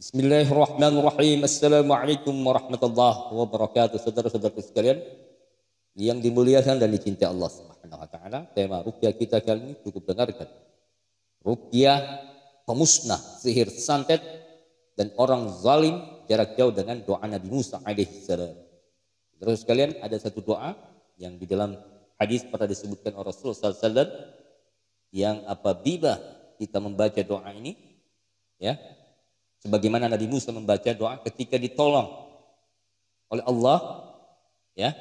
Bismillahirrahmanirrahim. Assalamualaikum warahmatullahi wabarakatuh. saudara saudara sekalian yang dimuliakan dan dicintai Allah Subhanahu wa taala, tema rukyah kita kali ini cukup dengarkan. Rukyah pemusnah sihir santet dan orang zalim jarak jauh dengan doa Nabi Musa alaihi salam. Terus sekalian ada satu doa yang di dalam hadis pernah disebutkan oleh Rasulullah SAW yang apabila kita membaca doa ini ya Sebagaimana Nabi Musa membaca doa ketika ditolong oleh Allah ya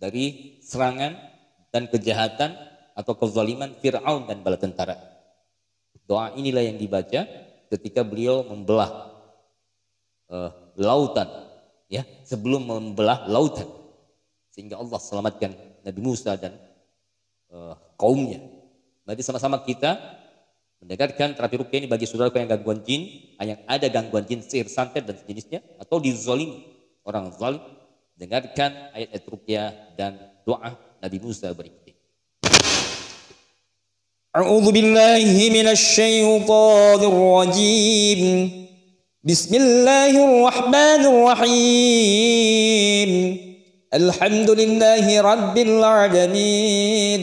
dari serangan dan kejahatan atau kezaliman Firaun dan bala tentara. Doa inilah yang dibaca ketika beliau membelah uh, lautan ya sebelum membelah lautan sehingga Allah selamatkan Nabi Musa dan uh, kaumnya. Berarti sama-sama kita Mendengarkan terapi rukyah ini bagi saudara yang gangguan jin, yang ada gangguan jin, sihir, santet dan sejenisnya, atau dizolimi orang zalim. Dengarkan ayat-ayat rukyah dan doa Nabi Musa berikut ini. أعوذ بالله من الشيطان الرجيم بسم الله الرحمن الرحيم الحمد لله رب العالمين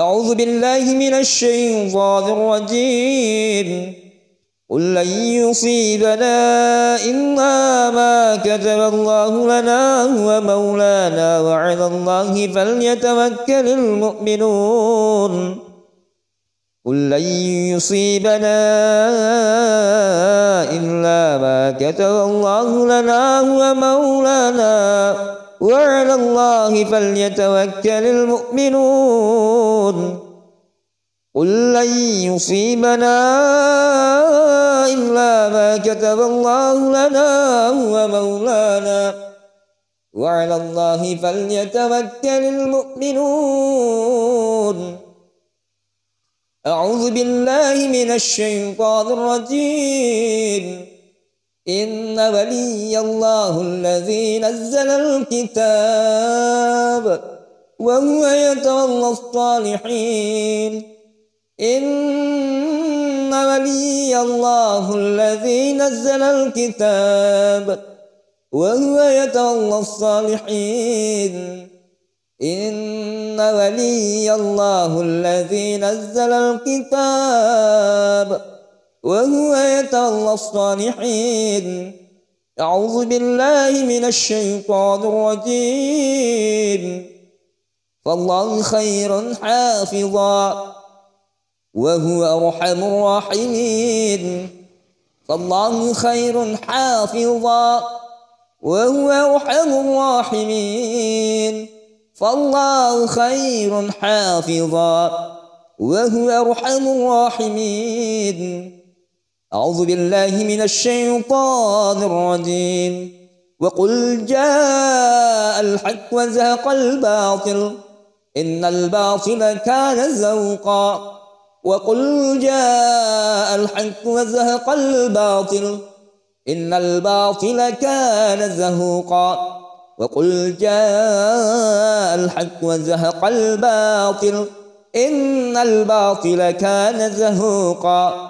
أعوذ بالله من الشيطان الرجيم قل لن يصيبنا إلا ما كتب الله لنا هو مولانا وعلى الله فليتوكل المؤمنون قل لن يصيبنا إلا ما كتب الله لنا هو مولانا وعلى الله فليتوكل المؤمنون قل لن يصيبنا إلا ما كتب الله لنا هو مولانا وعلى الله فليتوكل المؤمنون أعوذ بالله من الشيطان الرجيم إن ولي الله الذي نزل الكتاب وهو يتولى الصالحين إن ولي الله الذي نزل الكتاب وهو يتولى الصالحين إن ولي الله الذي نزل الكتاب وهو يتولى الصالحين أعوذ بالله من الشيطان الرجيم فالله خير حافظا وهو أرحم الراحمين فالله خير حافظا وهو أرحم الراحمين فالله خير حافظا وهو أرحم الراحمين أعوذ بالله من الشيطان الرجيم وقل جاء الحق وزهق الباطل إن الباطل كان زوقا وقل جاء الحق وزهق الباطل إن الباطل كان زهوقا وقل جاء الحق وزهق الباطل إن الباطل كان زهوقا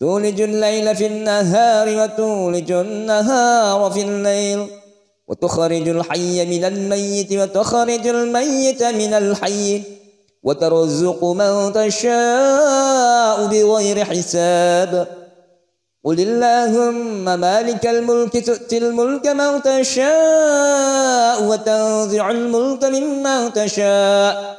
تولج الليل في النهار وتولج النهار في الليل وتخرج الحي من الميت وتخرج الميت من الحي وترزق من تشاء بغير حساب قل اللهم مالك الملك تؤتي الملك من تشاء وتنزع الملك ممن تشاء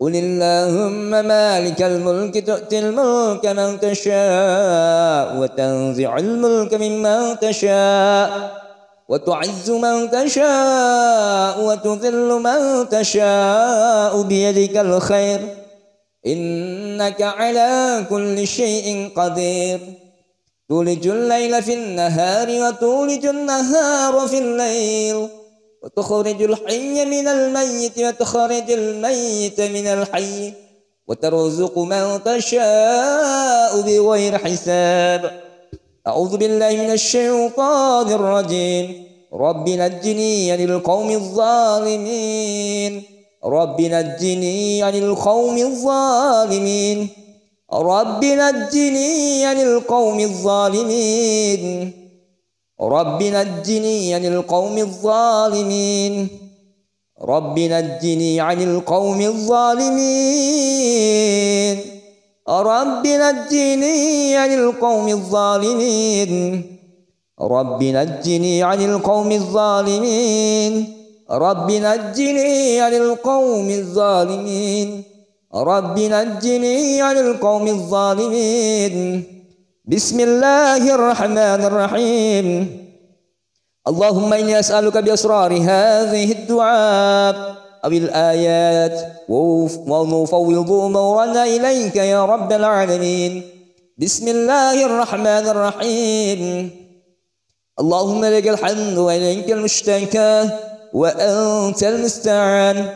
قل اللهم مالك الملك تؤتي الملك من تشاء وتنزع الملك ممن تشاء وتعز من تشاء وتذل من تشاء بيدك الخير إنك على كل شيء قدير تولج الليل في النهار وتولج النهار في الليل وتخرج الحي من الميت وتخرج الميت من الحي وترزق من تشاء بغير حساب أعوذ بالله من الشيطان الرجيم رب نجني عن القوم الظالمين رب نجني عن القوم الظالمين رب نجني عن القوم الظالمين رب نجني عن القوم الظالمين رب نجني عن القوم الظالمين رب نجني عن القوم الظالمين رب نجني عن القوم الظالمين رب نجني عن القوم الظالمين رب نجني عن القوم الظالمين بسم الله الرحمن الرحيم اللهم إني أسألك بأسرار هذه الدعاء أو الآيات ونفوض أمورنا إليك يا رب العالمين بسم الله الرحمن الرحيم اللهم لك الحمد وإليك المشتكى وأنت المستعان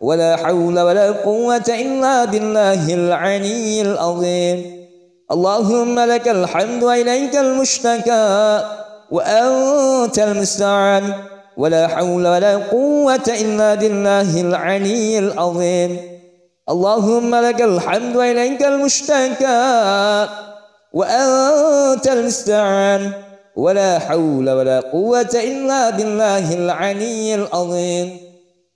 ولا حول ولا قوة إلا بالله العلي العظيم اللهم لك الحمد وإليك المشتكى وأنت المستعان ولا حول ولا قوة إلا بالله العلي العظيم اللهم لك الحمد وإليك المشتكى وأنت المستعان ولا حول ولا قوة إلا بالله العلي العظيم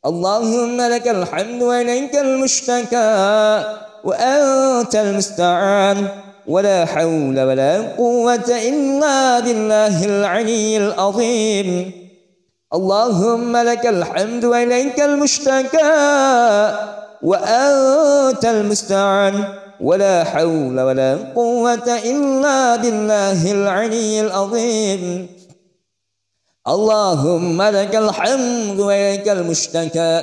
اللهم لك الحمد وإليك المشتكى وأنت المستعان ولا حول ولا قوة إلا بالله العلي العظيم اللهم لك الحمد وإليك المشتكى وأنت المستعان ولا حول ولا قوة إلا بالله العلي العظيم اللهم لك الحمد وإليك المشتكى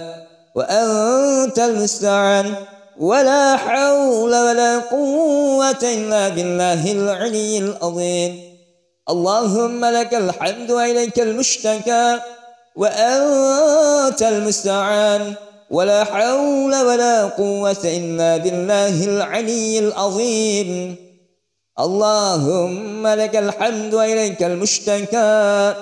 وأنت المستعان ولا حول ولا قوة إلا بالله العلي العظيم اللهم لك الحمد وإليك المشتكى وأنت المستعان ولا حول ولا قوة إلا بالله العلي العظيم اللهم لك الحمد وإليك المشتكى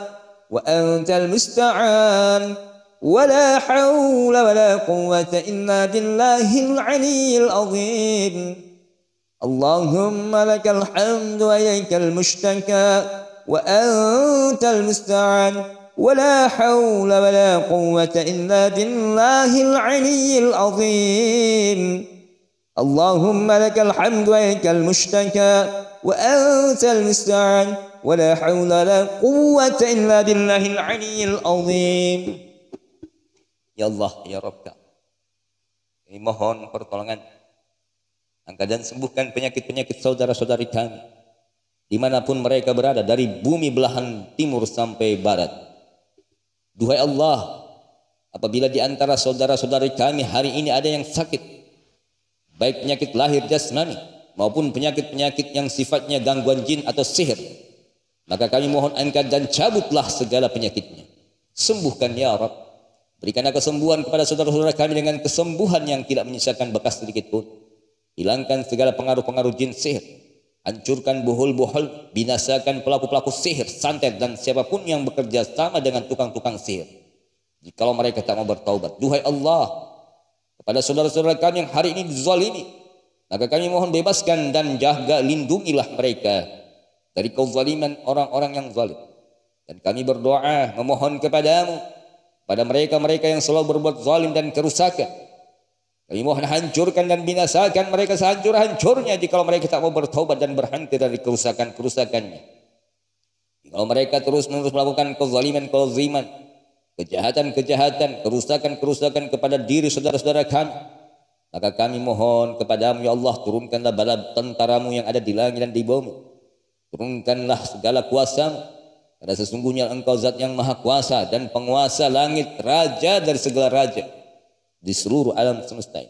وأنت المستعان ولا حول ولا قوة إلا بالله العلي العظيم اللهم لك الحمد وإليك المشتكى وأنت المستعان ولا حول ولا قوة إلا بالله العلي العظيم اللهم لك الحمد وإليك المشتكى وأنت المستعان ولا حول ولا قوة إلا بالله العلي العظيم Ya Allah, ya Rabbka. Kami mohon pertolongan. Angkat dan sembuhkan penyakit-penyakit saudara-saudari kami. Dimanapun mereka berada, dari bumi belahan timur sampai barat. Duhai Allah, apabila di antara saudara-saudari kami hari ini ada yang sakit, baik penyakit lahir jasmani maupun penyakit-penyakit yang sifatnya gangguan jin atau sihir, maka kami mohon angkat dan cabutlah segala penyakitnya. Sembuhkan ya Rabb Berikanlah kesembuhan kepada saudara-saudara kami dengan kesembuhan yang tidak menyisakan bekas sedikit pun. Hilangkan segala pengaruh-pengaruh jin sihir. Hancurkan buhul-buhul, binasakan pelaku-pelaku sihir, santet, dan siapapun yang bekerja sama dengan tukang-tukang sihir. Jikalau mereka tak mau bertaubat. Duhai Allah, kepada saudara-saudara kami yang hari ini dizalimi, maka kami mohon bebaskan dan jaga, lindungilah mereka dari kezaliman orang-orang yang zalim. Dan kami berdoa, memohon kepadamu, pada mereka-mereka yang selalu berbuat zalim dan kerusakan. Kami mohon hancurkan dan binasakan mereka sehancur-hancurnya jika mereka tak mau bertobat dan berhenti dari kerusakan-kerusakannya. Jika mereka terus-menerus melakukan kezaliman-kezaliman, kejahatan-kejahatan, kerusakan-kerusakan kepada diri saudara-saudara kami, maka kami mohon kepadamu ya Allah turunkanlah bala tentaramu yang ada di langit dan di bumi. Turunkanlah segala kuasamu karena sesungguhnya engkau zat yang maha kuasa dan penguasa langit, raja dari segala raja di seluruh alam semesta ini.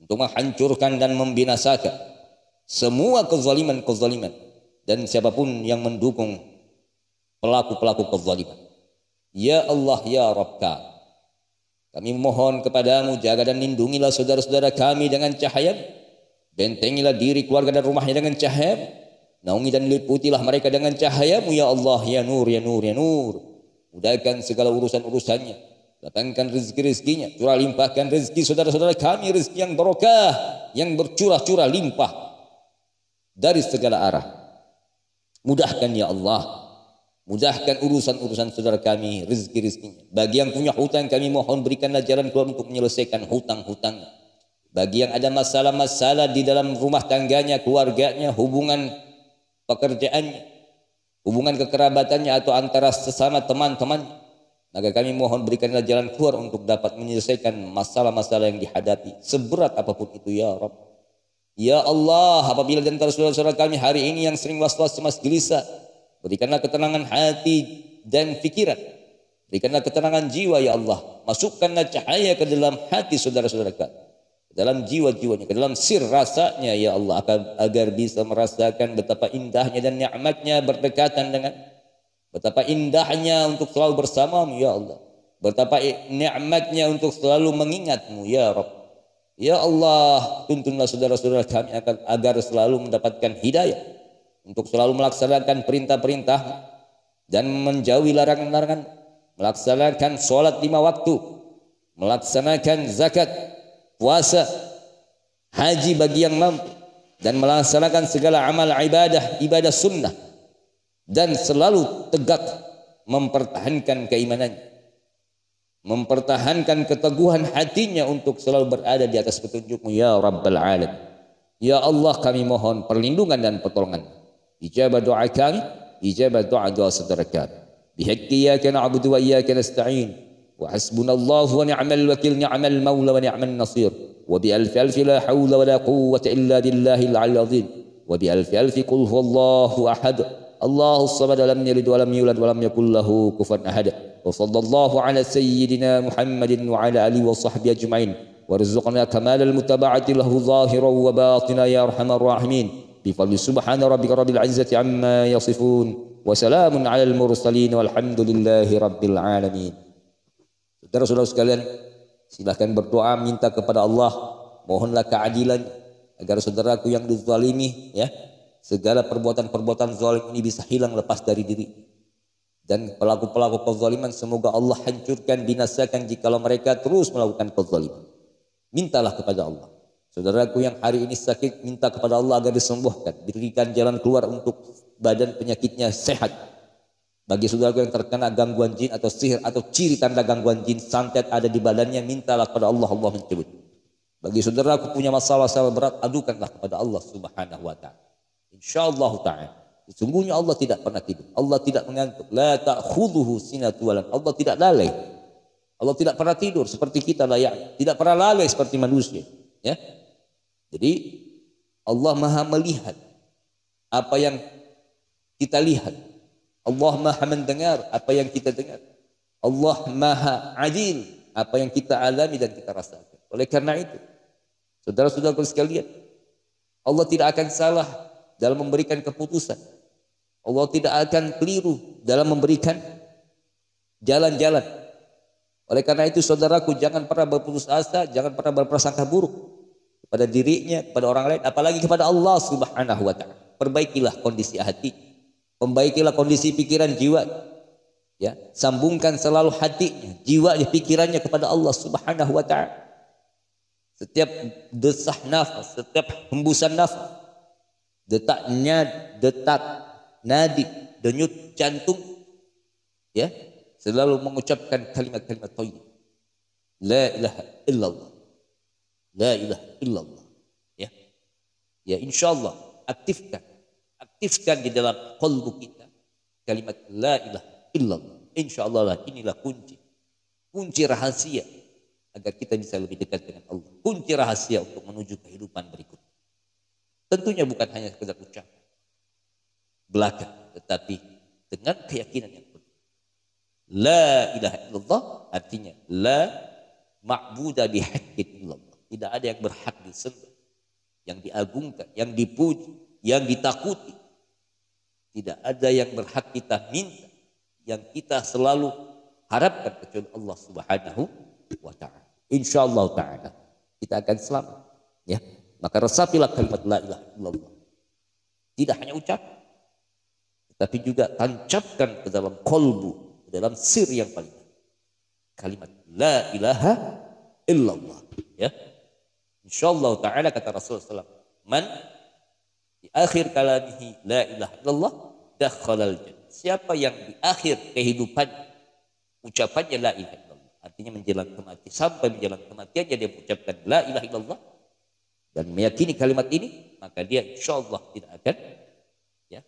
Untuk menghancurkan dan membinasakan semua kezaliman-kezaliman dan siapapun yang mendukung pelaku-pelaku kezaliman. Ya Allah, Ya Rabbka. Kami mohon kepadamu, jaga dan lindungilah saudara-saudara kami dengan cahaya. Bentengilah diri keluarga dan rumahnya dengan cahaya. Naungi dan liputilah mereka dengan cahayamu ya Allah, ya nur, ya nur, ya nur. Mudahkan segala urusan-urusannya. Datangkan rezeki-rezekinya. Curah limpahkan rezeki saudara-saudara kami. Rezeki yang barokah. Yang bercurah-curah limpah. Dari segala arah. Mudahkan ya Allah. Mudahkan urusan-urusan saudara kami. Rezeki-rezekinya. Bagi yang punya hutang kami mohon berikanlah jalan keluar untuk menyelesaikan hutang hutang Bagi yang ada masalah-masalah di dalam rumah tangganya, keluarganya, hubungan pekerjaannya, hubungan kekerabatannya atau antara sesama teman teman Maka kami mohon berikanlah jalan keluar untuk dapat menyelesaikan masalah-masalah yang dihadapi. Seberat apapun itu ya Rob, Ya Allah, apabila di antara saudara-saudara kami hari ini yang sering was-was cemas gelisah, berikanlah ketenangan hati dan pikiran. Berikanlah ketenangan jiwa ya Allah. Masukkanlah cahaya ke dalam hati saudara-saudara kami dalam jiwa-jiwanya, ke dalam sir rasanya ya Allah agar bisa merasakan betapa indahnya dan nikmatnya berdekatan dengan betapa indahnya untuk selalu bersamamu ya Allah. Betapa nikmatnya untuk selalu mengingatmu ya Rabb. Ya Allah, tuntunlah saudara-saudara kami akan agar selalu mendapatkan hidayah untuk selalu melaksanakan perintah-perintah dan menjauhi larangan-larangan, melaksanakan sholat lima waktu, melaksanakan zakat, puasa, haji bagi yang mampu dan melaksanakan segala amal ibadah, ibadah sunnah dan selalu tegak mempertahankan keimanannya, mempertahankan keteguhan hatinya untuk selalu berada di atas petunjukmu ya Rabbal Alam. Ya Allah kami mohon perlindungan dan pertolongan. Ijabah doa kami, ijabah doa doa saudara kami. Bihaqqi iyyaka na'budu wa iyyaka nasta'in. وحسبنا الله ونعم الوكيل نعم المولى ونعم النصير وبألف ألف لا حول ولا قوة إلا بالله العلي العظيم وبألف ألف قل هو الله أحد الله الصمد لم يلد ولم يولد ولم يكن له كفوا أحد وصلى الله على سيدنا محمد وعلى آله وصحبه أجمعين وارزقنا كمال المتابعة له ظاهرا وباطنا يا أرحم الراحمين بفضل سبحان ربك رب العزة عما يصفون وسلام على المرسلين والحمد لله رب العالمين Saudara-saudara sekalian, silahkan berdoa minta kepada Allah, mohonlah keadilan agar saudaraku yang dizalimi ya, segala perbuatan-perbuatan zalim ini bisa hilang lepas dari diri. Dan pelaku-pelaku kezaliman semoga Allah hancurkan, binasakan jikalau mereka terus melakukan kezaliman. Mintalah kepada Allah. Saudaraku yang hari ini sakit, minta kepada Allah agar disembuhkan. Diberikan jalan keluar untuk badan penyakitnya sehat. Bagi saudara yang terkena gangguan jin atau sihir atau ciri tanda gangguan jin santet ada di badannya, mintalah kepada Allah, Allah mencabut. Bagi saudara punya masalah-masalah berat, adukanlah kepada Allah Subhanahu wa taala. Insyaallah taala. Sesungguhnya Allah tidak pernah tidur. Allah tidak mengantuk. La ta'khudhuhu sinatu Allah tidak lalai. Allah tidak pernah tidur seperti kita layak. Tidak pernah lalai seperti manusia, ya. Jadi Allah Maha melihat apa yang kita lihat Allah maha mendengar apa yang kita dengar. Allah maha adil apa yang kita alami dan kita rasakan. Oleh karena itu, saudara-saudara sekalian, Allah tidak akan salah dalam memberikan keputusan. Allah tidak akan keliru dalam memberikan jalan-jalan. Oleh karena itu saudaraku jangan pernah berputus asa, jangan pernah berprasangka buruk kepada dirinya, kepada orang lain, apalagi kepada Allah Subhanahu wa taala. Perbaikilah kondisi hati. Pembaikilah kondisi pikiran jiwa. Ya, sambungkan selalu hatinya, jiwanya, pikirannya kepada Allah Subhanahu wa taala. Setiap desah nafas, setiap hembusan nafas, detaknya detak nadi, denyut jantung ya, selalu mengucapkan kalimat-kalimat thayyib. La ilaha illallah. La ilaha illallah. Ya. Ya insyaallah aktifkan aktifkan di dalam kolbu kita kalimat la ilaha illallah. Insyaallah lah inilah kunci. Kunci rahasia agar kita bisa lebih dekat dengan Allah. Kunci rahasia untuk menuju kehidupan berikut. Tentunya bukan hanya sekedar ucapan belaka, tetapi dengan keyakinan yang penuh. La ilaha illallah artinya la ma'budah bihaqqin illallah. Tidak ada yang berhak disembah, yang diagungkan, yang dipuji, yang ditakuti tidak ada yang berhak kita minta yang kita selalu harapkan kecuali Allah Subhanahu wa taala. Insyaallah taala kita akan selamat ya. Maka resapilah kalimat la ilaha illallah. Tidak hanya ucap tapi juga tancapkan ke dalam kolbu, ke dalam sir yang paling kalimat la ilaha illallah ya. Insyaallah taala kata Rasulullah SAW, man di akhir kalamihi la ilaha illallah dakhalal jannah. Siapa yang di akhir kehidupan ucapannya la ilaha illallah, artinya menjelang kematian sampai menjelang kematiannya dia mengucapkan la ilaha illallah dan meyakini kalimat ini, maka dia insyaallah tidak akan ya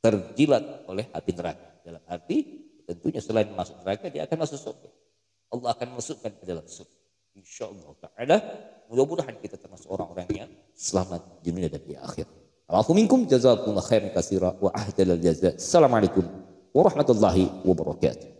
terjilat oleh api neraka. Dalam arti tentunya selain masuk neraka dia akan masuk surga. Allah akan masukkan ke dalam surga. Insyaallah taala mudah-mudahan kita termasuk orang-orang yang selamat di dunia dan di akhirat. العفو منكم جزاكم الله خيرا كثيرا واحسن الجزاء السلام عليكم ورحمه الله وبركاته